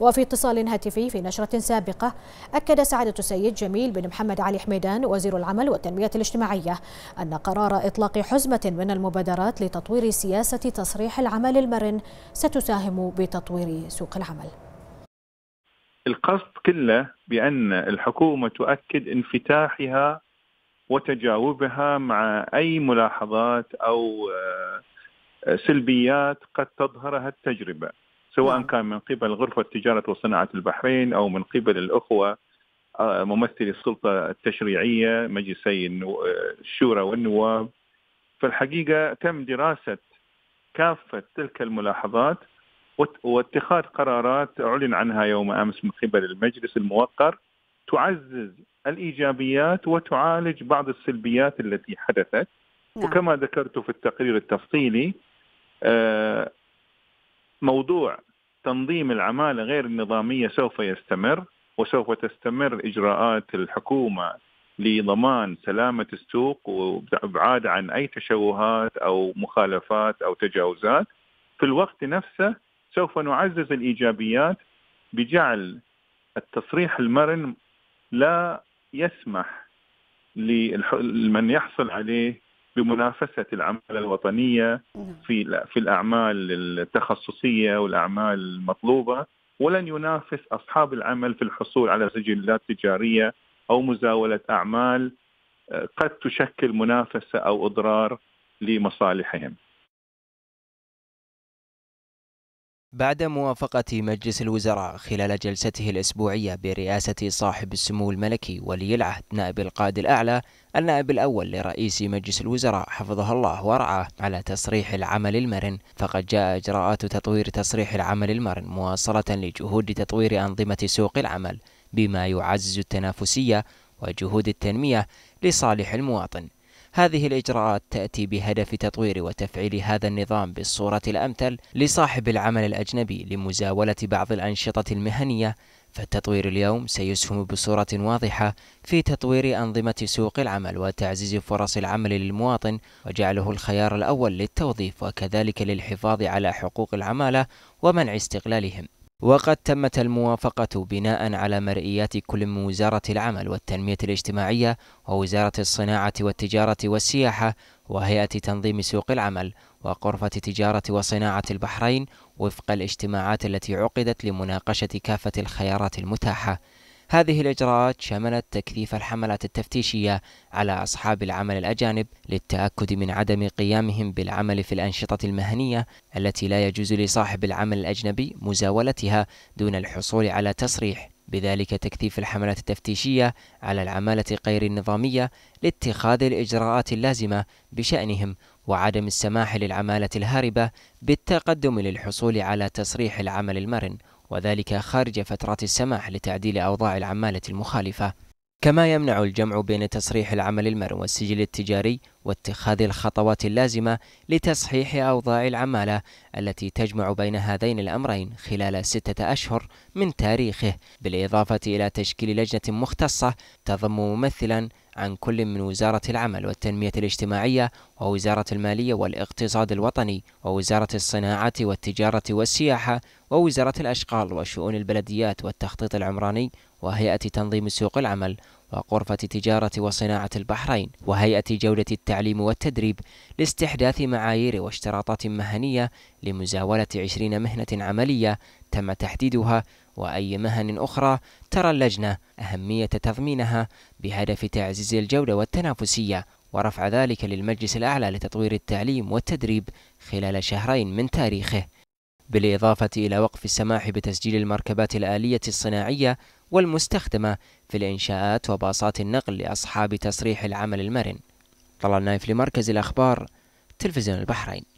وفي اتصال هاتفي في نشرة سابقة أكد سعادة السيد جميل بن محمد علي حميدان وزير العمل والتنمية الاجتماعية أن قرار إطلاق حزمة من المبادرات لتطوير سياسة تصريح العمل المرن ستساهم بتطوير سوق العمل القصد كله بأن الحكومة تؤكد انفتاحها وتجاوبها مع أي ملاحظات أو آه، سلبيات قد تظهرها التجربة سواء نعم. كان من قبل غرفة تجارة وصناعة البحرين أو من قبل الأخوة آه، ممثلي السلطة التشريعية مجلسي آه، الشورى والنواب فالحقيقة تم دراسة كافة تلك الملاحظات واتخاذ قرارات أعلن عنها يوم أمس من قبل المجلس الموقر تعزز الإيجابيات وتعالج بعض السلبيات التي حدثت نعم. وكما ذكرت في التقرير التفصيلي آه، موضوع تنظيم العماله غير النظاميه سوف يستمر وسوف تستمر اجراءات الحكومه لضمان سلامه السوق وابعاد عن اي تشوهات او مخالفات او تجاوزات في الوقت نفسه سوف نعزز الايجابيات بجعل التصريح المرن لا يسمح لمن يحصل عليه بمنافسه العماله الوطنيه نعم. في في الاعمال التخصصيه والاعمال المطلوبه ولن ينافس اصحاب العمل في الحصول على سجلات تجاريه او مزاوله اعمال آه، قد تشكل منافسه او اضرار لمصالحهم. بعد موافقة مجلس الوزراء خلال جلسته الأسبوعية برئاسة صاحب السمو الملكي ولي العهد نائب القائد الأعلى النائب الأول لرئيس مجلس الوزراء حفظه الله ورعاه على تصريح العمل المرن فقد جاء إجراءات تطوير تصريح العمل المرن مواصلة لجهود تطوير أنظمة سوق العمل بما يعزز التنافسية وجهود التنمية لصالح المواطن هذه الإجراءات تأتي بهدف تطوير وتفعيل هذا النظام بالصورة الأمثل لصاحب العمل الأجنبي لمزاولة بعض الأنشطة المهنية فالتطوير اليوم سيسهم بصورة واضحة في تطوير أنظمة سوق العمل وتعزيز فرص العمل للمواطن وجعله الخيار الأول للتوظيف وكذلك للحفاظ على حقوق العمالة ومنع استغلالهم وقد تمت الموافقة بناء على مرئيات كل من وزارة العمل والتنمية الاجتماعية ووزارة الصناعة والتجارة والسياحة وهيئة تنظيم سوق العمل وغرفة تجارة وصناعة البحرين وفق الاجتماعات التي عقدت لمناقشة كافة الخيارات المتاحة هذه الإجراءات شملت تكثيف الحملات التفتيشية على أصحاب العمل الأجانب للتأكد من عدم قيامهم بالعمل في الأنشطة المهنية التي لا يجوز لصاحب العمل الأجنبي مزاولتها دون الحصول على تصريح بذلك تكثيف الحملات التفتيشية على العمالة غير النظامية لاتخاذ الإجراءات اللازمة بشأنهم وعدم السماح للعمالة الهاربة بالتقدم للحصول على تصريح العمل المرن وذلك خارج فترات السماح لتعديل أوضاع العمالة المخالفة كما يمنع الجمع بين تصريح العمل المرئي والسجل التجاري واتخاذ الخطوات اللازمة لتصحيح أوضاع العمالة التي تجمع بين هذين الأمرين خلال ستة أشهر من تاريخه بالإضافة إلى تشكيل لجنة مختصة تضم ممثلا عن كل من وزارة العمل والتنمية الاجتماعية ووزارة المالية والاقتصاد الوطني ووزارة الصناعة والتجارة والسياحة ووزارة الأشغال وشؤون البلديات والتخطيط العمراني وهيئة تنظيم سوق العمل وغرفة تجارة وصناعة البحرين وهيئة جودة التعليم والتدريب لاستحداث معايير واشتراطات مهنية لمزاولة عشرين مهنة عملية تم تحديدها وأي مهن أخرى ترى اللجنة أهمية تضمينها بهدف تعزيز الجودة والتنافسية ورفع ذلك للمجلس الأعلى لتطوير التعليم والتدريب خلال شهرين من تاريخه بالإضافة إلى وقف السماح بتسجيل المركبات الآلية الصناعية والمستخدمة في الإنشاءات وباصات النقل لأصحاب تصريح العمل المرن طلال نايف لمركز الأخبار تلفزيون البحرين